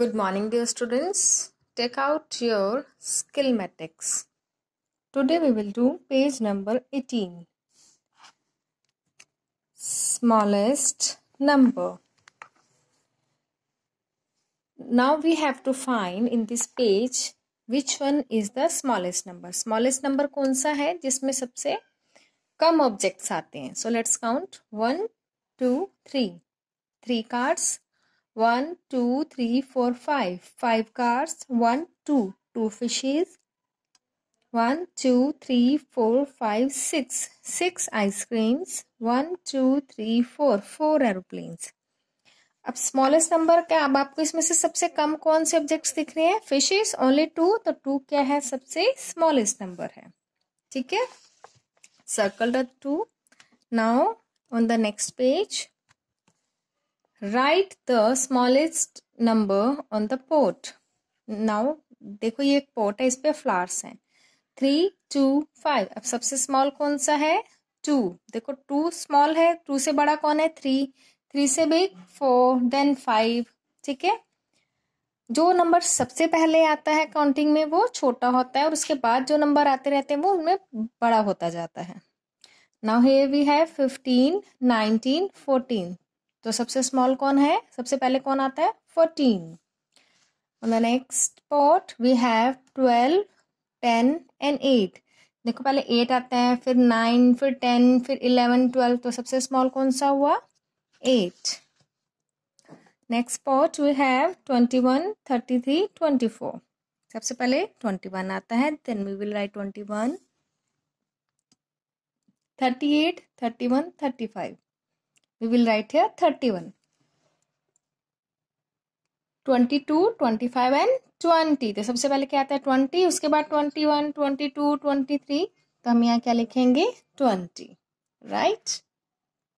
Good morning dear students. Take out your skill matrix. Today we will do page number 18. Smallest number. Now we have to find in this page which one is the smallest number. Smallest number कौन सा है जिसमें सबसे कम objects आते हैं so let's count one two three three cards one two three four five five cars one two two fishes one two three four five six six ice creams one two three four four aeroplanes अब smallest number क्या अब आपको इसमें से सबसे कम कौन से objects दिख रहे हैं फिशेज ओनली टू तो टू क्या है सबसे स्मॉलेस्ट नंबर है ठीक है circle the two now on the next page right the smallest number on the port now देखो ये एक पोर्ट है इस पे फ्लावर्स हैं थ्री टू फाइव अब सबसे स्मॉल कौन सा है टू देखो टू स्मॉल है टू से बड़ा कौन है थ्री थ्री से बिग फोर देन फाइव ठीक है जो नंबर सबसे पहले आता है काउंटिंग में वो छोटा होता है और उसके बाद जो नंबर आते रहते हैं वो उनमें बड़ा होता जाता है now hey we have fifteen nineteen fourteen तो सबसे स्मॉल कौन है सबसे पहले कौन आता है fourteen on the next pot we have twelve ten and eight देखो पहले एट आते हैं फिर नाइन फिर टेन फिर इलेवन ट्वेल्व तो सबसे स्मॉल कौन सा हुआ eight next pot we have twenty one thirty three twenty four सबसे पहले ट्वेंटी वन आता है then we will write twenty one thirty eight thirty one thirty five we will write here 31 22, 25 and 20 तो सबसे पहले क्या आता है 20 उसके बाद 21, 22, 23 तो हम यहाँ क्या लिखेंगे 20 राइट right?